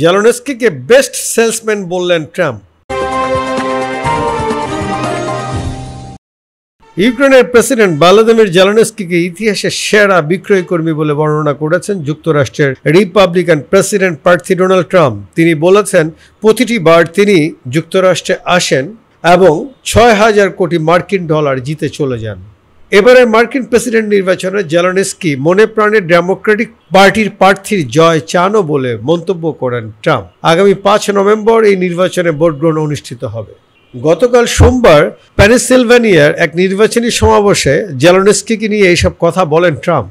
জেলোনেস্কিকে best salesman বললেন Trump ইউক্রেনের president Vladimir জেলনেস্কিকে ইতিহাসের সেরা বিক্রয়কর্মী বলে বর্ণনা করেছেন যুক্তরাষ্ট্রের রিপাবলিকান প্রেসিডেন্ট প্রার্থী ডোনাল্ড ট্রাম্প তিনি বলেছেন প্রতিটি বার তিনি যুক্তরাষ্ট্রে আসেন এবং ছয় হাজার কোটি মার্কিন ডলার জিতে চলে যান এবারের মার্কিন প্রেসিডেন্ট নির্বাচনে জেলানেস্কি মনে প্রাণে ডেমোক্রেটিক পার্টির প্রার্থীর জয় চানও বলে মন্তব্য করেন ট্রাম্প আগামী পাঁচ নভেম্বর এই নির্বাচনে ভোট গ্রহণ অনুষ্ঠিত হবে গতকাল সোমবার প্যানিসিলভেনিয়ার এক নির্বাচনী সমাবেশে জেলানেস্কিকে নিয়ে এইসব কথা বলেন ট্রাম্প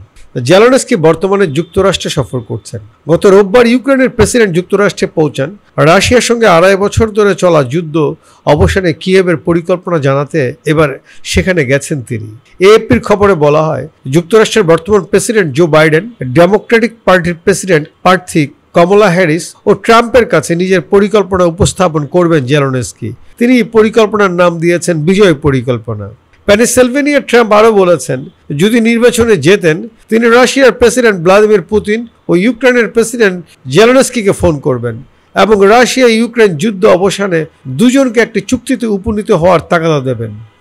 জেলানস্কি বর্তমানে যুক্তরাষ্ট্রে সফর করছেন গত রোববার ইউক্রেনের প্রেসিডেন্ট যুক্তরাষ্ট্রে পৌঁছান রাশিয়ার সঙ্গে আড়াই বছর ধরে চলা যুদ্ধ অবসানে কিয়েভের পরিকল্পনা জানাতে এবার সেখানে গেছেন তিনি এএফপির খবরে বলা হয় যুক্তরাষ্ট্রের বর্তমান প্রেসিডেন্ট জো বাইডেন ডেমোক্রেটিক পার্টির প্রেসিডেন্ট প্রার্থী কমলা হ্যারিস ও ট্রাম্পের কাছে নিজের পরিকল্পনা উপস্থাপন করবেন জেলনেস্কি তিনি পরিকল্পনার নাম দিয়েছেন বিজয় পরিকল্পনা প্যানিসেলভেনিয়া ট্রাম্প আরও বলেছেন যদি নির্বাচনে জেতেন তিনি রাশিয়ার প্রেসিডেন্ট ভ্লাদিমির পুতিন ও ইউক্রেনের প্রেসিডেন্ট জেলনস্কিকে ফোন করবেন এবং রাশিয়া ইউক্রেন যুদ্ধ অবসানে দুজনকে একটি চুক্তিতে উপনীত হওয়ার তাগাদা দেবেন